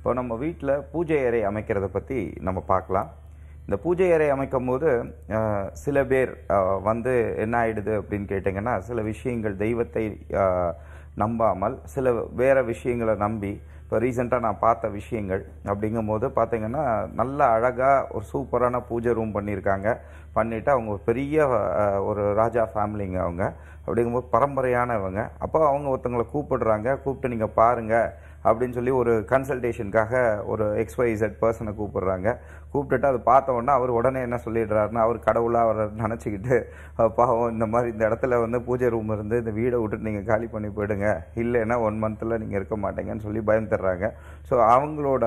இப்போ நம்ம வீட்டில் பூஜை அறை அமைக்கிறத பற்றி நம்ம பார்க்கலாம் இந்த பூஜை அறை அமைக்கும் போது சில பேர் வந்து என்ன ஆகிடுது அப்படின்னு கேட்டிங்கன்னா சில விஷயங்கள் தெய்வத்தை நம்பாமல் சில வேறு விஷயங்களை நம்பி இப்போ ரீசெண்டாக நான் பார்த்த விஷயங்கள் அப்படிங்கும் போது பார்த்திங்கன்னா நல்ல அழகாக ஒரு சூப்பரான பூஜை ரூம் பண்ணியிருக்காங்க பண்ணிவிட்டு அவங்க பெரிய ஒரு ராஜா ஃபேமிலிங்க அவங்க அப்படிங்கும்போது பரம்பரையானவங்க அப்போ அவங்க ஒருத்தங்களை கூப்பிடுறாங்க கூப்பிட்டு நீங்கள் பாருங்கள் அப்படின்னு சொல்லி ஒரு கன்சல்டேஷனுக்காக ஒரு எக்ஸ்ஒய்இசட் பர்சனை கூப்பிடுறாங்க கூப்பிட்டுட்டு அது பார்த்த உடனே அவர் உடனே என்ன சொல்லிடுறாருன்னா அவர் கடவுளாக அவரை நினச்சிக்கிட்டு பாவம் இந்த மாதிரி இந்த இடத்துல வந்து பூஜை ரூம் இருந்து இந்த வீடை விட்டுட்டு நீங்கள் காலி பண்ணி போயிடுங்க இல்லைன்னா ஒன் மந்த்தில் நீங்கள் இருக்க மாட்டேங்கன்னு சொல்லி பயம் தர வந்துடுறாங்க ஸோ அவங்களோட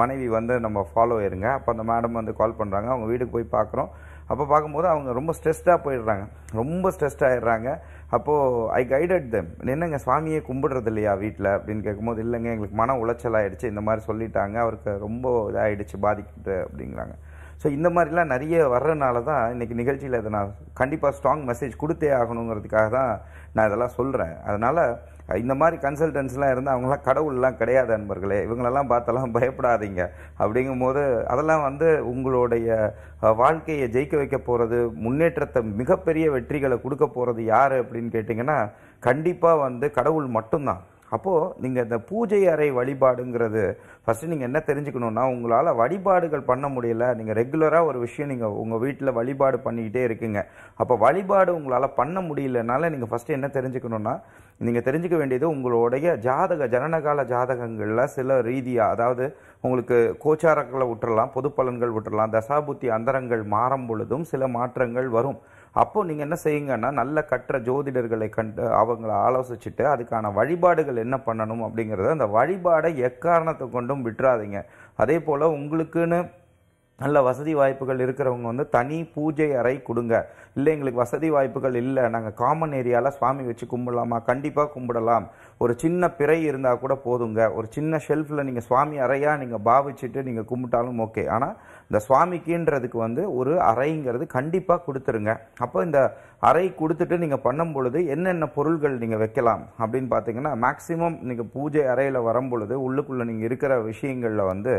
மனைவி வந்து நம்ம ஃபாலோ ஆயிருங்க அப்போ அந்த மேடம் வந்து கால் பண்ணுறாங்க அவங்க வீட்டுக்கு போய் பார்க்குறோம் அப்போ பார்க்கும்போது அவங்க ரொம்ப ஸ்ட்ரெஸ்டாக போயிடுறாங்க ரொம்ப ஸ்ட்ரெஸ்ட் ஆகிடுறாங்க அப்போது ஐ கைடட் தெம் என்னங்க சுவாமியே கும்பிடுறது இல்லையா வீட்டில் அப்படின்னு கேட்கும்போது இல்லைங்க எங்களுக்கு மன உளைச்சல் ஆகிடுச்சு இந்த மாதிரி சொல்லிட்டாங்க அவருக்கு ரொம்ப இதாகிடுச்சு பாதிக்குது அப்படிங்கிறாங்க ஸோ இந்த மாதிரிலாம் நிறைய வர்றதுனால தான் இன்றைக்கி நிகழ்ச்சியில் இதை நான் கண்டிப்பாக ஸ்ட்ராங் மெசேஜ் கொடுத்தே ஆகணுங்கிறதுக்காக தான் நான் இதெல்லாம் சொல்கிறேன் அதனால் இந்த மாதிரி கன்சல்டன்ஸ்லாம் இருந்தால் அவங்களாம் கடவுள்லாம் கிடையாது அன்பர்களே இவங்களெல்லாம் பார்த்தெல்லாம் பயப்படாதீங்க அப்படிங்கும் போது அதெல்லாம் வந்து உங்களுடைய வாழ்க்கையை ஜெயிக்க வைக்க போகிறது முன்னேற்றத்தை மிகப்பெரிய வெற்றிகளை கொடுக்க போகிறது யார் அப்படின்னு கேட்டிங்கன்னா கண்டிப்பாக வந்து கடவுள் மட்டும்தான் அப்போது நீங்கள் இந்த பூஜை அறை வழிபாடுங்கிறது ஃபஸ்ட்டு நீங்கள் என்ன தெரிஞ்சுக்கணுன்னா உங்களால் வழிபாடுகள் பண்ண முடியல நீங்கள் ரெகுலராக ஒரு விஷயம் நீங்கள் உங்கள் வீட்டில் வழிபாடு பண்ணிக்கிட்டே இருக்குங்க அப்போ வழிபாடு உங்களால் பண்ண முடியலனால நீங்கள் ஃபஸ்ட்டு என்ன தெரிஞ்சுக்கணுன்னா நீங்கள் தெரிஞ்சுக்க வேண்டியது உங்களுடைய ஜாதக ஜனனகால ஜாதகங்களில் சில ரீதியாக அதாவது உங்களுக்கு கோச்சாரங்களை விட்டுறலாம் பொது பலன்கள் விட்டுறலாம் தசாபுத்தி அந்தரங்கள் மாறும் பொழுதும் சில மாற்றங்கள் வரும் அப்போது நீங்கள் என்ன செய்யுங்கன்னா நல்ல கற்ற ஜோதிடர்களை கண்டு அவங்கள ஆலோசிச்சுட்டு அதுக்கான வழிபாடுகள் என்ன பண்ணணும் அப்படிங்கிறத அந்த வழிபாடை எக்காரணத்தை கொண்டும் விட்டுறாதீங்க அதே போல் உங்களுக்குன்னு நல்ல வசதி வாய்ப்புகள் இருக்கிறவங்க வந்து தனி பூஜை அறை கொடுங்க இல்லை எங்களுக்கு வசதி வாய்ப்புகள் இல்லை நாங்கள் காமன் ஏரியாவில் சுவாமி வச்சு கும்பிடலாமா கண்டிப்பாக கும்பிடலாம் ஒரு சின்ன பிறை இருந்தால் கூட போதுங்க ஒரு சின்ன ஷெல்ஃபில் நீங்கள் சுவாமி அறையாக நீங்கள் பாவிச்சுட்டு நீங்கள் கும்பிட்டாலும் ஓகே ஆனால் இந்த சுவாமிக்குன்றதுக்கு வந்து ஒரு அறைங்கிறது கண்டிப்பாக கொடுத்துருங்க அப்போ இந்த அறை கொடுத்துட்டு நீங்கள் பண்ணும் பொழுது என்னென்ன பொருள்கள் நீங்கள் வைக்கலாம் அப்படின்னு பார்த்தீங்கன்னா மேக்ஸிமம் நீங்கள் பூஜை அறையில் வரும் பொழுது உள்ளுக்குள்ளே நீங்கள் இருக்கிற விஷயங்களில் வந்து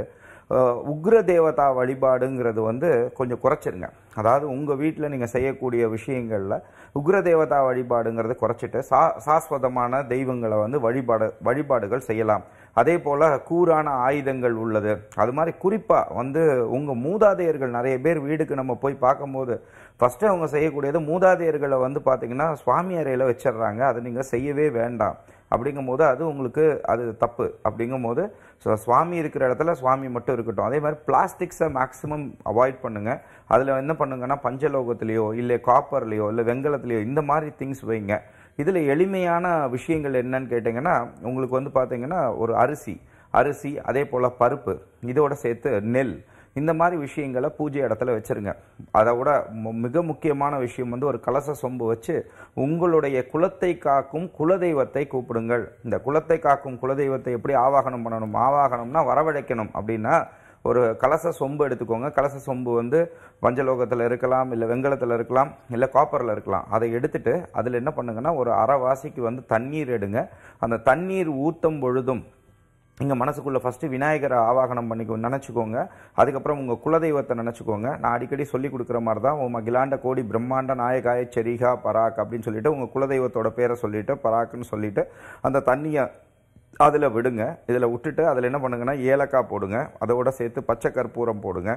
உக்ர தேவதா வழிபாடுங்கிறது வந்து கொஞ்சம் குறைச்சிருங்க அதாவது உங்கள் வீட்டில் நீங்கள் செய்யக்கூடிய விஷயங்களில் உக்ர தேவதா வழிபாடுங்கிறத குறைச்சிட்டு சா சாஸ்வதமான தெய்வங்களை வந்து வழிபாடு வழிபாடுகள் செய்யலாம் அதே போல் கூரான ஆயுதங்கள் உள்ளது அது மாதிரி குறிப்பாக வந்து உங்கள் மூதாதையர்கள் நிறைய பேர் வீடுக்கு நம்ம போய் பார்க்கும்போது ஃபஸ்ட்டு அவங்க செய்யக்கூடியது மூதாதையர்களை வந்து பார்த்திங்கன்னா சுவாமி அறையில் வச்சிடுறாங்க அதை நீங்கள் செய்யவே வேண்டாம் அப்படிங்கும்போது அது உங்களுக்கு அது தப்பு அப்படிங்கும்போது ஸோ சுவாமி இருக்கிற இடத்துல சுவாமி மட்டும் இருக்கட்டும் அதே மாதிரி பிளாஸ்டிக்ஸை மேக்ஸிமம் அவாய்ட் பண்ணுங்கள் அதில் என்ன பண்ணுங்கன்னா பஞ்சலோகத்துலேயோ இல்லை காப்பர்லேயோ இல்லை வெங்கலத்துலேயோ இந்த மாதிரி திங்ஸ் வைங்க இதில் எளிமையான விஷயங்கள் என்னன்னு கேட்டிங்கன்னா உங்களுக்கு வந்து பார்த்திங்கன்னா ஒரு அரிசி அரிசி அதே போல் பருப்பு இதோட சேர்த்து நெல் இந்த மாதிரி விஷயங்களை பூஜை இடத்துல வச்சுருங்க அதை விட மிக முக்கியமான விஷயம் வந்து ஒரு கலச சொம்பு வச்சு உங்களுடைய குலத்தை காக்கும் குலதெய்வத்தை கூப்பிடுங்கள் இந்த குலத்தை காக்கும் குலதெய்வத்தை எப்படி ஆவாகனம் பண்ணணும் ஆவாகனம்னா வரவழைக்கணும் அப்படின்னா ஒரு கலச சொம்பு எடுத்துக்கோங்க கலச சொம்பு வந்து வஞ்சலோகத்தில் இருக்கலாம் இல்லை வெங்கலத்தில் இருக்கலாம் இல்லை காப்பரில் இருக்கலாம் அதை எடுத்துட்டு அதில் என்ன பண்ணுங்கன்னா ஒரு அரை வாசிக்கு வந்து தண்ணீர் எடுங்க அந்த தண்ணீர் ஊற்றும் பொழுதும் நீங்கள் மனசுக்குள்ளே ஃபஸ்ட்டு விநாயகரை ஆவாகனம் பண்ணிக்கோ நினச்சிக்கோங்க அதுக்கப்புறம் உங்கள் குலதெய்வத்தை நினச்சிக்கோங்க நான் அடிக்கடி சொல்லி கொடுக்குற மாதிரி தான் உங்கள் மகிலாண்ட கோடி பிரம்மாண்ட நாயகாய செரிகா பராக் அப்படின்னு சொல்லிட்டு உங்கள் குலதெய்வத்தோட பேரை சொல்லிவிட்டு பராக்குன்னு சொல்லிவிட்டு அந்த தண்ணியை அதில் விடுங்க இதில் விட்டுட்டு அதில் என்ன பண்ணுங்கன்னா ஏலக்காய் போடுங்க அதோட சேர்த்து பச்சை கற்பூரம் போடுங்க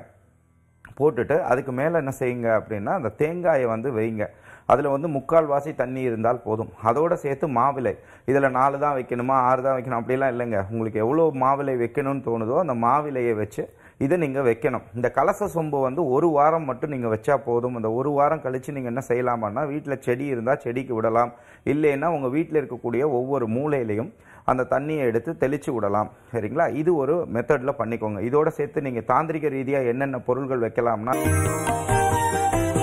போட்டுட்டு அதுக்கு மேலே என்ன செய்யுங்க அப்படின்னா அந்த தேங்காயை வந்து வைங்க அதில் வந்து முக்கால்வாசி தண்ணி இருந்தால் போதும் அதோடு சேர்த்து மாவிலை இதில் நாலு தான் வைக்கணுமா ஆறு தான் வைக்கணும் அப்படிலாம் இல்லைங்க உங்களுக்கு எவ்வளோ மாவிலை வைக்கணும்னு தோணுதோ அந்த மாவிலையை வச்சு இதை நீங்கள் வைக்கணும் இந்த கலச சொம்பு வந்து ஒரு வாரம் மட்டும் நீங்கள் வச்சா போதும் அந்த ஒரு வாரம் கழித்து நீங்கள் என்ன செய்யலாமான்னா வீட்டில் செடி இருந்தால் செடிக்கு விடலாம் இல்லைன்னா உங்கள் வீட்டில் இருக்கக்கூடிய ஒவ்வொரு மூலையிலையும் அந்த தண்ணியை எடுத்து தெளித்து விடலாம் சரிங்களா இது ஒரு மெத்தடில் பண்ணிக்கோங்க இதோட சேர்த்து நீங்கள் தாந்திரிக ரீதியாக என்னென்ன பொருள்கள் வைக்கலாம்னா